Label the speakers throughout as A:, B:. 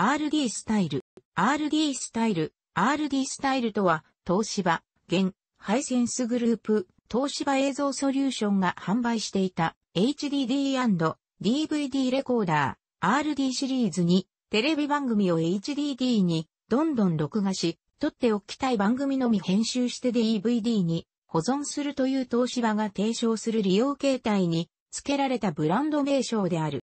A: RD スタイル、RD スタイル、RD スタイルとは、東芝、現、ハイセンスグループ、東芝映像ソリューションが販売していた HDD&DVD レコーダー RD シリーズにテレビ番組を HDD にどんどん録画し、撮っておきたい番組のみ編集して DVD に保存するという東芝が提唱する利用形態に付けられたブランド名称である。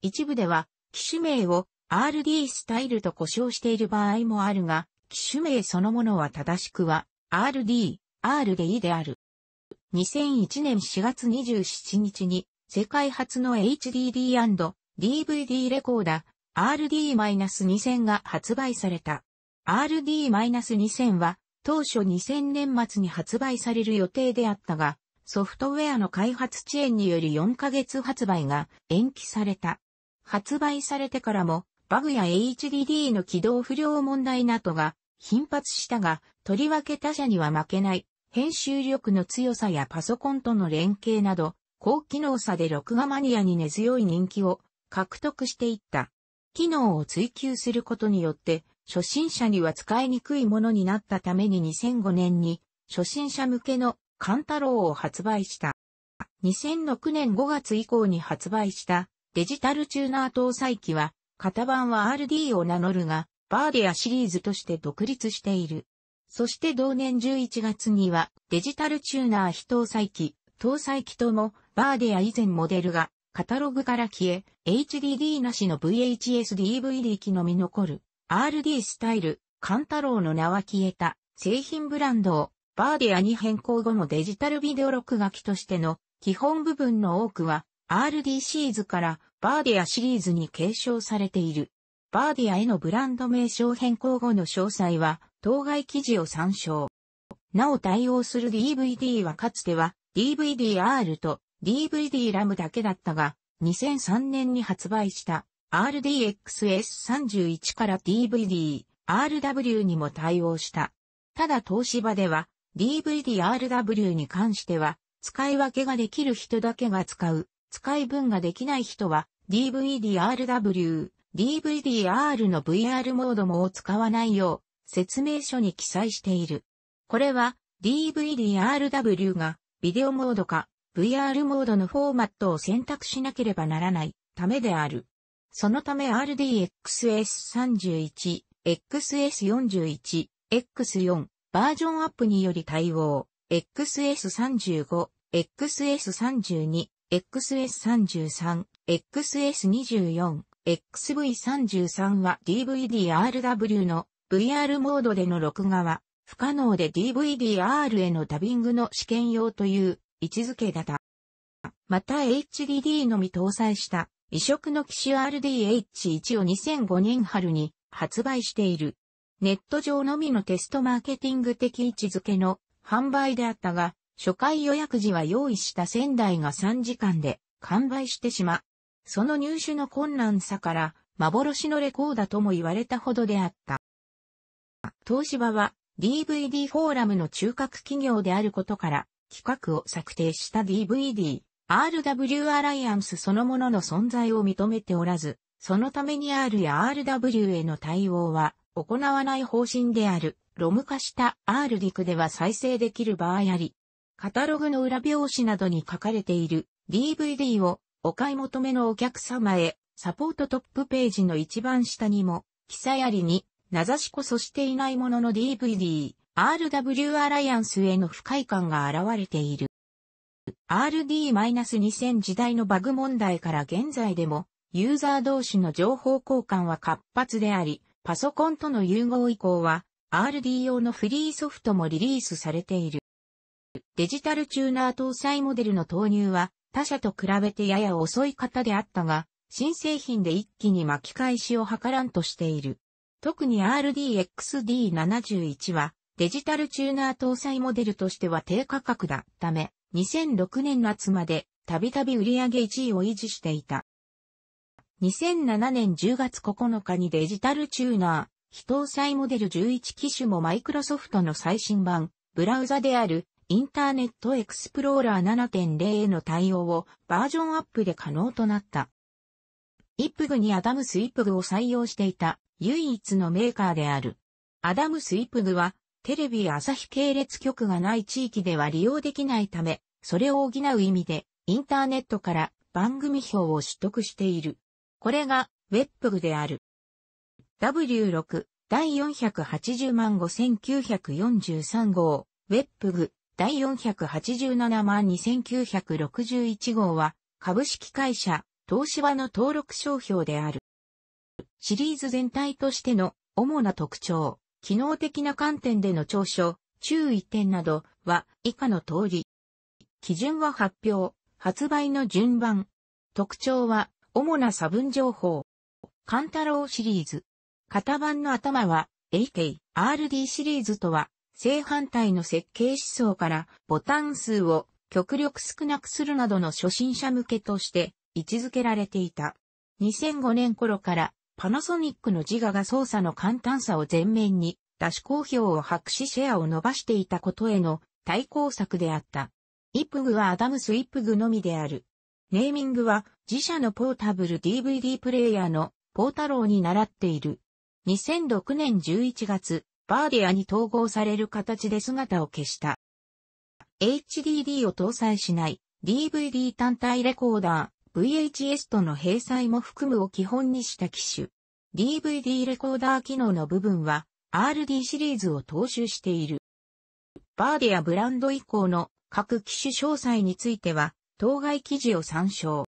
A: 一部では機種名を RD スタイルと呼称している場合もあるが、機種名そのものは正しくは RD、R でいいである。2001年4月27日に世界初の HDD&DVD レコーダー RD-2000 が発売された。RD-2000 は当初2000年末に発売される予定であったが、ソフトウェアの開発遅延により4ヶ月発売が延期された。発売されてからもバグや HDD の起動不良問題などが頻発したが、とりわけ他社には負けない、編集力の強さやパソコンとの連携など、高機能さで録画マニアに根強い人気を獲得していった。機能を追求することによって、初心者には使いにくいものになったために2005年に、初心者向けのカンタローを発売した。2006年5月以降に発売したデジタルチューナー搭載機は型番は RD を名乗るが、バーディアシリーズとして独立している。そして同年11月にはデジタルチューナー非搭載機、搭載機ともバーディア以前モデルがカタログから消え、HDD なしの VHSDVD 機のみ残る RD スタイル、カンタロウの名は消えた製品ブランドをバーディアに変更後のデジタルビデオ録画機としての基本部分の多くは RD シリーズからバーディアシリーズに継承されている。バーディアへのブランド名称変更後の詳細は当該記事を参照。なお対応する DVD はかつては DVD-R と DVD ラムだけだったが、2003年に発売した RDXS31 から DVD、RW にも対応した。ただ東芝では DVD RW に関しては使い分けができる人だけが使う使い分ができない人は DVD-RW、DVD-R の VR モードも使わないよう説明書に記載している。これは DVD-RW がビデオモードか VR モードのフォーマットを選択しなければならないためである。そのため RDXS31、XS41、X4 バージョンアップにより対応、XS35、XS32、XS33、XS24、XV33 は DVD-RW の VR モードでの録画は不可能で DVD-R へのダビングの試験用という位置づけだった。また HDD のみ搭載した移植の機種 RDH1 を2005年春に発売している。ネット上のみのテストマーケティング的位置づけの販売であったが、初回予約時は用意した仙台が3時間で完売してしま。う。その入手の困難さから、幻のレコーダとも言われたほどであった。東芝は DVD フォーラムの中核企業であることから、企画を策定した DVD、RW アライアンスそのものの存在を認めておらず、そのために R や RW への対応は行わない方針である。ロム化した R 陸では再生できる場合あり、カタログの裏表紙などに書かれている DVD をお買い求めのお客様へサポートトップページの一番下にも記載ありに名指しこそしていないものの DVD、RW アライアンスへの不快感が現れている。RD-2000 時代のバグ問題から現在でも、ユーザー同士の情報交換は活発であり、パソコンとの融合以降は、RD 用のフリーソフトもリリースされている。デジタルチューナー搭載モデルの投入は他社と比べてやや遅い方であったが、新製品で一気に巻き返しを図らんとしている。特に RDXD71 はデジタルチューナー搭載モデルとしては低価格だため、2006年夏までたびたび売上1位を維持していた。2007年10月9日にデジタルチューナー、非搭載モデル11機種もマイクロソフトの最新版、ブラウザであるインターネットエクスプローラー7.0への対応をバージョンアップで可能となった。IPG にアダムス IPG を採用していた唯一のメーカーである。アダムス IPG はテレビ朝日系列局がない地域では利用できないため、それを補う意味でインターネットから番組表を取得している。これが w e b プ g である。W6 第480万5943号 w e b プ g 第487万2961号は、株式会社、東芝の登録商標である。シリーズ全体としての主な特徴、機能的な観点での長所、注意点などは以下の通り。基準は発表、発売の順番。特徴は主な差分情報。カンタロウシリーズ。型番の頭は AK、RD シリーズとは正反対の設計思想からボタン数を極力少なくするなどの初心者向けとして位置づけられていた。2005年頃からパナソニックの自我が操作の簡単さを前面に出し好評を博しシェアを伸ばしていたことへの対抗策であった。イプグはアダムスイプグのみである。ネーミングは自社のポータブル DVD プレイヤーのポータローに習っている。2006年11月、バーディアに統合される形で姿を消した。HDD を搭載しない DVD 単体レコーダー、VHS との併載も含むを基本にした機種。DVD レコーダー機能の部分は RD シリーズを踏襲している。バーディアブランド以降の各機種詳細については、当該記事を参照。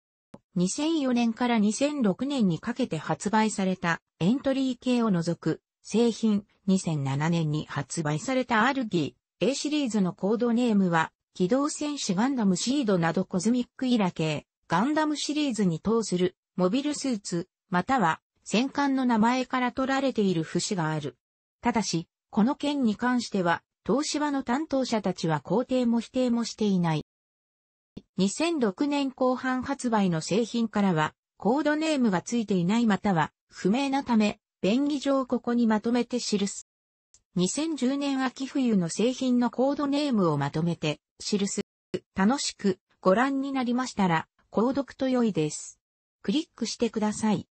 A: 2004年から2006年にかけて発売されたエントリー系を除く製品2007年に発売されたアルギー A シリーズのコードネームは、機動戦士ガンダムシードなどコズミックイラ系、ガンダムシリーズに等する、モビルスーツ、または、戦艦の名前から取られている節がある。ただし、この件に関しては、東芝の担当者たちは肯定も否定もしていない。2006年後半発売の製品からは、コードネームがついていないまたは、不明なため、便宜上ここにまとめて記す。2010年秋冬の製品のコードネームをまとめて記す。楽しくご覧になりましたら、購読と良いです。クリックしてください。